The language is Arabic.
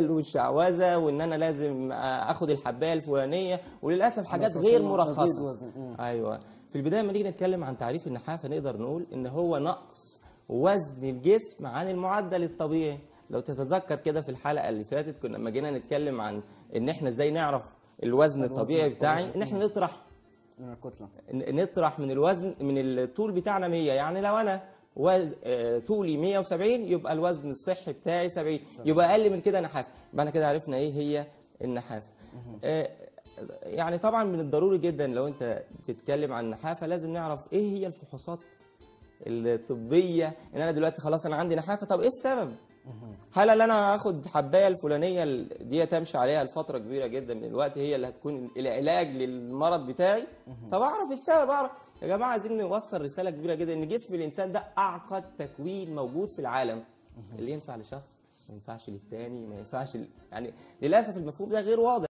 والشعوذه وان انا لازم اخد الحبايه الفلانيه وللاسف حاجات غير مرخصه ايوه في البدايه لما نيجي نتكلم عن تعريف النحافه نقدر نقول ان هو نقص وزن الجسم عن المعدل الطبيعي لو تتذكر كده في الحلقه اللي فاتت كنا لما جينا نتكلم عن ان احنا ازاي نعرف الوزن الطبيعي بتاعي ان احنا نطرح من الكتله نطرح من الوزن من الطول بتاعنا 100 يعني لو انا آه، طولي 170 يبقى الوزن الصحي بتاعي 70 يبقى اقل من كده نحافه يبقى احنا كده عرفنا ايه هي النحافه آه، يعني طبعا من الضروري جدا لو انت بتتكلم عن النحافه لازم نعرف ايه هي الفحوصات الطبيه ان انا دلوقتي خلاص انا عندي نحافه طب ايه السبب هل انا هاخد حبايه الفلانيه دي تمشي عليها لفتره كبيره جدا من الوقت هي اللي هتكون العلاج للمرض بتاعي طب اعرف السبب اعرف يا جماعه عايزين نوصل رساله كبيره جدا ان جسم الانسان ده اعقد تكوين موجود في العالم اللي ينفع لشخص ما ينفعش للتاني ما ينفعش ل... يعني للاسف المفهوم ده غير واضح